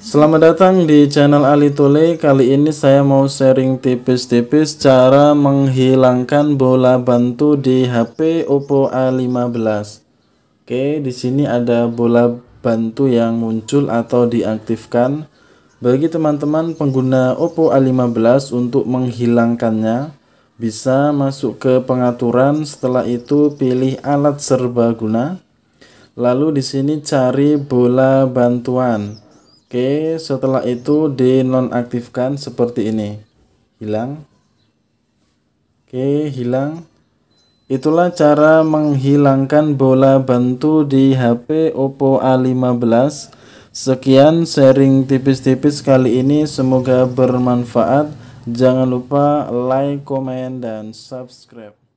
Selamat datang di channel Ali Tule. Kali ini saya mau sharing tipis-tipis cara menghilangkan bola bantu di HP Oppo A15. Oke, di sini ada bola bantu yang muncul atau diaktifkan. Bagi teman-teman pengguna Oppo A15 untuk menghilangkannya, bisa masuk ke pengaturan, setelah itu pilih alat serbaguna. Lalu di sini cari bola bantuan. Oke, setelah itu dinonaktifkan seperti ini. Hilang. Oke, hilang. Itulah cara menghilangkan bola bantu di HP Oppo A15. Sekian sharing tipis-tipis kali ini, semoga bermanfaat. Jangan lupa like, komen, dan subscribe.